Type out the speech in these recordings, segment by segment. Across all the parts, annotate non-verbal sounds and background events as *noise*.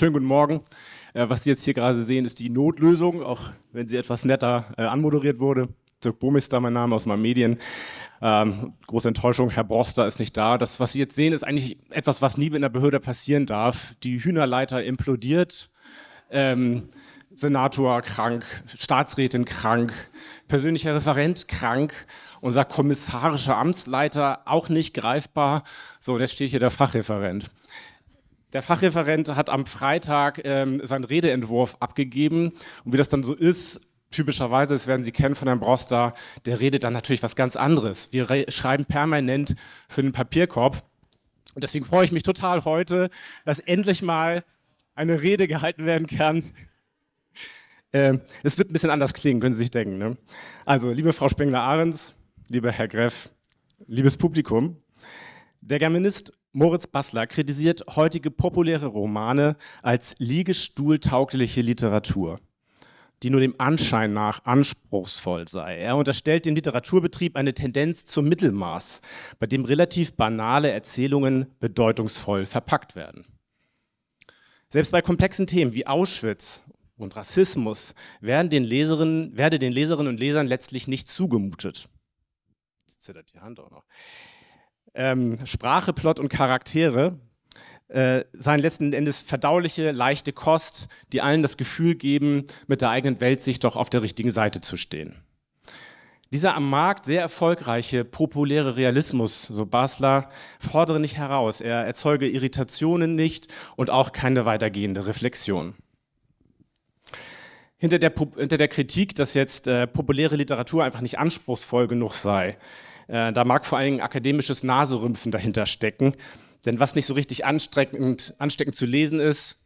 Schönen guten Morgen. Äh, was Sie jetzt hier gerade sehen, ist die Notlösung, auch wenn sie etwas netter äh, anmoderiert wurde. Dirk ist da mein Name aus meinen Medien. Ähm, große Enttäuschung, Herr Borster ist nicht da. Das, was Sie jetzt sehen, ist eigentlich etwas, was nie in der Behörde passieren darf. Die Hühnerleiter implodiert. Ähm, Senator krank, Staatsrätin krank, persönlicher Referent krank, unser kommissarischer Amtsleiter auch nicht greifbar. So, jetzt steht hier der Fachreferent. Der Fachreferent hat am Freitag ähm, seinen Redeentwurf abgegeben und wie das dann so ist, typischerweise, das werden Sie kennen von Herrn Broster, der redet dann natürlich was ganz anderes. Wir schreiben permanent für den Papierkorb und deswegen freue ich mich total heute, dass endlich mal eine Rede gehalten werden kann. Ähm, es wird ein bisschen anders klingen, können Sie sich denken. Ne? Also, liebe Frau Spengler-Ahrens, lieber Herr Greff, liebes Publikum, der Germanist Moritz Bassler kritisiert heutige populäre Romane als liegestuhltaugliche Literatur, die nur dem Anschein nach anspruchsvoll sei. Er unterstellt dem Literaturbetrieb eine Tendenz zum Mittelmaß, bei dem relativ banale Erzählungen bedeutungsvoll verpackt werden. Selbst bei komplexen Themen wie Auschwitz und Rassismus werden den Leserinnen, werde den Leserinnen und Lesern letztlich nicht zugemutet. Jetzt zittert die Hand auch noch ähm, Sprache, Plot und Charaktere äh, seien letzten Endes verdauliche, leichte Kost, die allen das Gefühl geben, mit der eigenen Weltsicht doch auf der richtigen Seite zu stehen. Dieser am Markt sehr erfolgreiche, populäre Realismus, so Basler, fordere nicht heraus. Er erzeuge Irritationen nicht und auch keine weitergehende Reflexion. Hinter der, hinter der Kritik, dass jetzt äh, populäre Literatur einfach nicht anspruchsvoll genug sei, äh, da mag vor allen Dingen akademisches Naserümpfen dahinter stecken. Denn was nicht so richtig ansteckend, ansteckend zu lesen ist,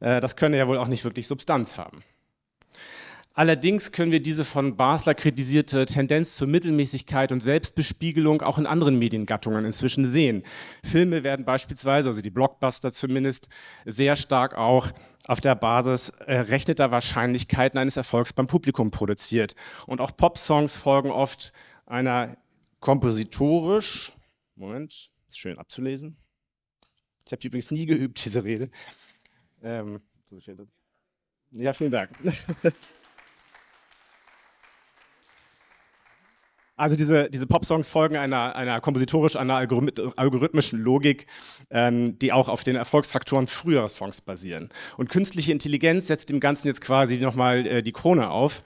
äh, das könne ja wohl auch nicht wirklich Substanz haben. Allerdings können wir diese von Basler kritisierte Tendenz zur Mittelmäßigkeit und Selbstbespiegelung auch in anderen Mediengattungen inzwischen sehen. Filme werden beispielsweise, also die Blockbuster zumindest, sehr stark auch auf der Basis errechneter äh, Wahrscheinlichkeiten eines Erfolgs beim Publikum produziert. Und auch Popsongs folgen oft einer kompositorisch, Moment, ist schön abzulesen. Ich habe die übrigens nie geübt, diese Rede. Ähm, ja, vielen Dank. *laughs* Also diese, diese Pop-Songs folgen einer, einer kompositorisch-algorithmischen Logik, ähm, die auch auf den Erfolgsfaktoren früherer Songs basieren. Und künstliche Intelligenz setzt dem Ganzen jetzt quasi nochmal äh, die Krone auf.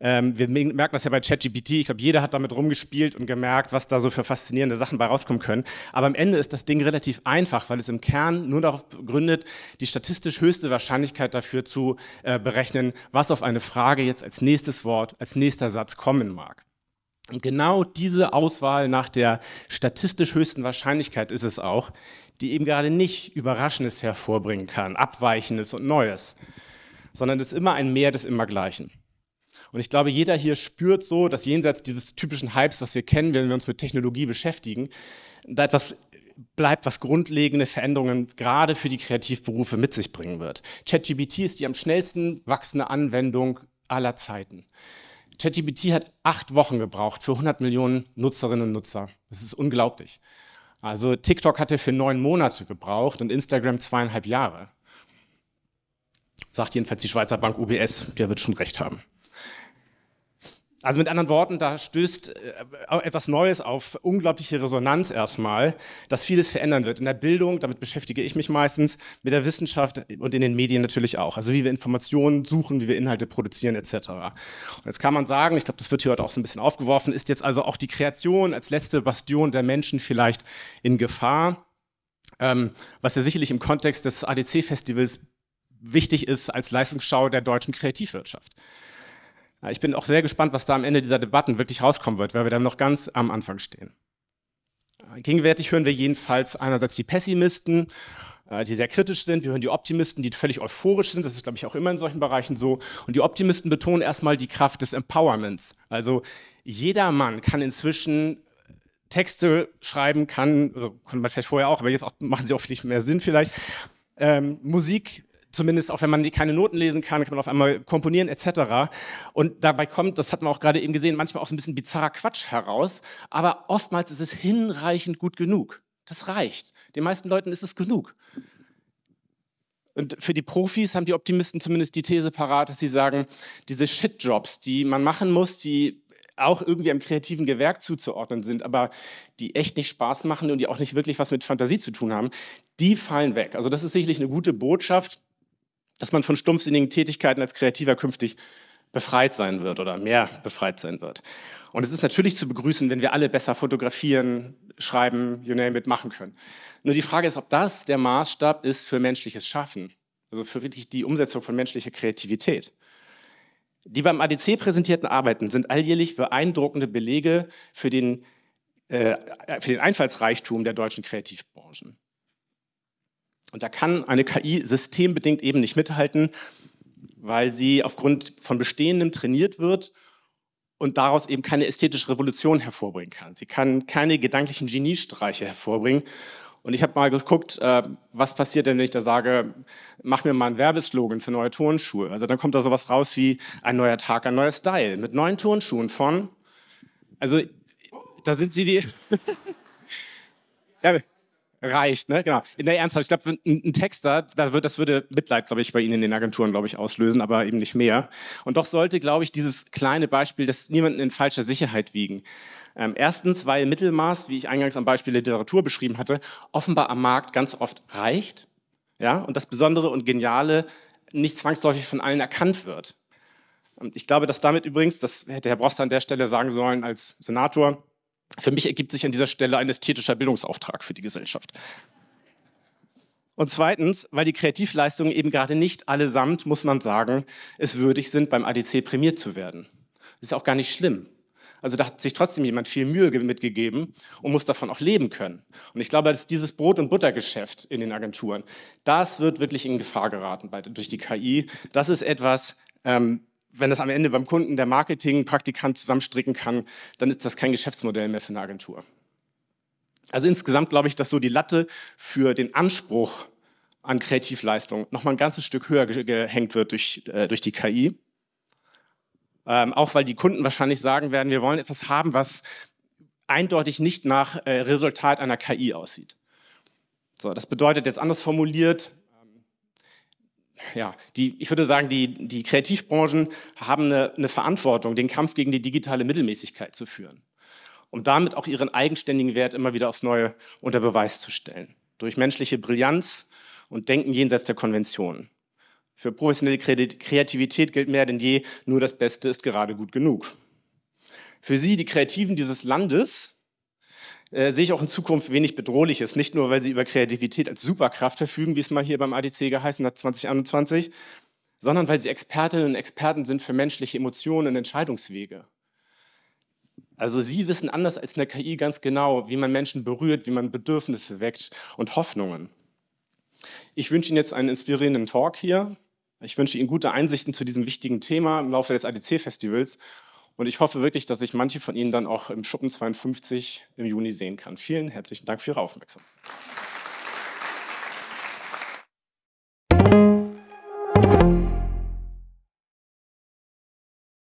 Ähm, wir merken das ja bei ChatGPT. Ich glaube, jeder hat damit rumgespielt und gemerkt, was da so für faszinierende Sachen bei rauskommen können. Aber am Ende ist das Ding relativ einfach, weil es im Kern nur darauf gründet, die statistisch höchste Wahrscheinlichkeit dafür zu äh, berechnen, was auf eine Frage jetzt als nächstes Wort, als nächster Satz kommen mag. Und genau diese Auswahl nach der statistisch höchsten Wahrscheinlichkeit ist es auch, die eben gerade nicht Überraschendes hervorbringen kann, Abweichendes und Neues, sondern es ist immer ein Mehr des Immergleichen. Und ich glaube, jeder hier spürt so, dass jenseits dieses typischen Hypes, was wir kennen, wenn wir uns mit Technologie beschäftigen, da etwas bleibt, was grundlegende Veränderungen gerade für die Kreativberufe mit sich bringen wird. ChatGPT ist die am schnellsten wachsende Anwendung aller Zeiten. ChatGPT hat acht Wochen gebraucht für 100 Millionen Nutzerinnen und Nutzer. Das ist unglaublich. Also TikTok hatte für neun Monate gebraucht und Instagram zweieinhalb Jahre. Sagt jedenfalls die Schweizer Bank UBS, der wird schon recht haben. Also mit anderen Worten, da stößt äh, etwas Neues auf unglaubliche Resonanz erstmal, dass vieles verändern wird. In der Bildung, damit beschäftige ich mich meistens, mit der Wissenschaft und in den Medien natürlich auch. Also wie wir Informationen suchen, wie wir Inhalte produzieren etc. Und jetzt kann man sagen, ich glaube, das wird hier heute auch so ein bisschen aufgeworfen, ist jetzt also auch die Kreation als letzte Bastion der Menschen vielleicht in Gefahr, ähm, was ja sicherlich im Kontext des ADC-Festivals wichtig ist als Leistungsschau der deutschen Kreativwirtschaft. Ich bin auch sehr gespannt, was da am Ende dieser Debatten wirklich rauskommen wird, weil wir dann noch ganz am Anfang stehen. Äh, gegenwärtig hören wir jedenfalls einerseits die Pessimisten, äh, die sehr kritisch sind. Wir hören die Optimisten, die völlig euphorisch sind. Das ist, glaube ich, auch immer in solchen Bereichen so. Und die Optimisten betonen erstmal die Kraft des Empowerments. Also jeder Mann kann inzwischen Texte schreiben, kann, also konnte man vielleicht vorher auch, aber jetzt auch, machen sie auch viel mehr Sinn vielleicht, ähm, Musik Zumindest auch wenn man keine Noten lesen kann, kann man auf einmal komponieren etc. Und dabei kommt, das hat man auch gerade eben gesehen, manchmal auch so ein bisschen bizarrer Quatsch heraus, aber oftmals ist es hinreichend gut genug. Das reicht. Den meisten Leuten ist es genug. Und für die Profis haben die Optimisten zumindest die These parat, dass sie sagen, diese Shitjobs, die man machen muss, die auch irgendwie einem kreativen Gewerk zuzuordnen sind, aber die echt nicht Spaß machen und die auch nicht wirklich was mit Fantasie zu tun haben, die fallen weg. Also das ist sicherlich eine gute Botschaft, dass man von stumpfsinnigen Tätigkeiten als Kreativer künftig befreit sein wird oder mehr befreit sein wird. Und es ist natürlich zu begrüßen, wenn wir alle besser fotografieren, schreiben, you name it, machen können. Nur die Frage ist, ob das der Maßstab ist für menschliches Schaffen, also für wirklich die Umsetzung von menschlicher Kreativität. Die beim ADC präsentierten Arbeiten sind alljährlich beeindruckende Belege für den, äh, für den Einfallsreichtum der deutschen Kreativbranchen. Und da kann eine KI systembedingt eben nicht mithalten, weil sie aufgrund von Bestehendem trainiert wird und daraus eben keine ästhetische Revolution hervorbringen kann. Sie kann keine gedanklichen Geniestreiche hervorbringen. Und ich habe mal geguckt, äh, was passiert denn, wenn ich da sage, mach mir mal einen Werbeslogan für neue Turnschuhe. Also dann kommt da sowas raus wie ein neuer Tag, ein neuer Style mit neuen Turnschuhen von. Also da sind sie die. *laughs* ja, reicht, ne? Genau. In der Ernsthaft, ich glaube, ein, ein Texter, da wird, das würde Mitleid, glaube ich, bei Ihnen in den Agenturen, glaube ich, auslösen, aber eben nicht mehr. Und doch sollte, glaube ich, dieses kleine Beispiel, dass niemanden in falscher Sicherheit wiegen. Ähm, erstens, weil Mittelmaß, wie ich eingangs am Beispiel Literatur beschrieben hatte, offenbar am Markt ganz oft reicht. Ja? Und das Besondere und Geniale nicht zwangsläufig von allen erkannt wird. Und ich glaube, dass damit übrigens, das hätte Herr Broster an der Stelle sagen sollen als Senator, für mich ergibt sich an dieser Stelle ein ästhetischer Bildungsauftrag für die Gesellschaft. Und zweitens, weil die Kreativleistungen eben gerade nicht allesamt, muss man sagen, es würdig sind, beim ADC prämiert zu werden. Das ist auch gar nicht schlimm. Also da hat sich trotzdem jemand viel Mühe mitgegeben und muss davon auch leben können. Und ich glaube, dass dieses Brot- und Buttergeschäft in den Agenturen, das wird wirklich in Gefahr geraten bei, durch die KI. Das ist etwas, ähm, wenn das am Ende beim Kunden der Marketing-Praktikant zusammenstricken kann, dann ist das kein Geschäftsmodell mehr für eine Agentur. Also insgesamt glaube ich, dass so die Latte für den Anspruch an Kreativleistung nochmal ein ganzes Stück höher gehängt wird durch, äh, durch die KI. Ähm, auch weil die Kunden wahrscheinlich sagen werden, wir wollen etwas haben, was eindeutig nicht nach äh, Resultat einer KI aussieht. So, das bedeutet jetzt anders formuliert, ja, die, ich würde sagen, die, die Kreativbranchen haben eine, eine Verantwortung, den Kampf gegen die digitale Mittelmäßigkeit zu führen, um damit auch ihren eigenständigen Wert immer wieder aufs Neue unter Beweis zu stellen. Durch menschliche Brillanz und Denken jenseits der Konventionen. Für professionelle Kreativität gilt mehr denn je, nur das Beste ist gerade gut genug. Für Sie, die Kreativen dieses Landes, äh, sehe ich auch in Zukunft wenig Bedrohliches. Nicht nur, weil sie über Kreativität als Superkraft verfügen, wie es mal hier beim ADC geheißen hat 2021, sondern weil sie Expertinnen und Experten sind für menschliche Emotionen und Entscheidungswege. Also sie wissen anders als eine KI ganz genau, wie man Menschen berührt, wie man Bedürfnisse weckt und Hoffnungen. Ich wünsche Ihnen jetzt einen inspirierenden Talk hier. Ich wünsche Ihnen gute Einsichten zu diesem wichtigen Thema im Laufe des ADC-Festivals und ich hoffe wirklich, dass ich manche von Ihnen dann auch im Schuppen 52 im Juni sehen kann. Vielen herzlichen Dank für Ihre Aufmerksamkeit.